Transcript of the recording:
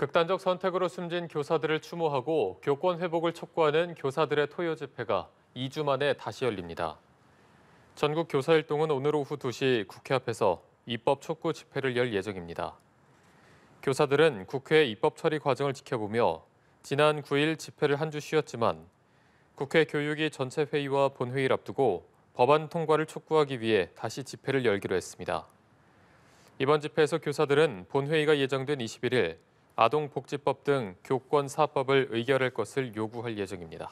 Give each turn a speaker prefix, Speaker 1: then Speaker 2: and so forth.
Speaker 1: 극단적 선택으로 숨진 교사들을 추모하고 교권 회복을 촉구하는 교사들의 토요 집회가 2주 만에 다시 열립니다. 전국 교사일동은 오늘 오후 2시 국회 앞에서 입법 촉구 집회를 열 예정입니다. 교사들은 국회 입법 처리 과정을 지켜보며 지난 9일 집회를 한 주 쉬었지만 국회 교육위 전체 회의와 본회의를 앞두고 법안 통과를 촉구하기 위해 다시 집회를 열기로 했습니다. 이번 집회에서 교사들은 본회의가 예정된 21일 아동복지법 등 교권 사법을 의결할 것을 요구할 예정입니다.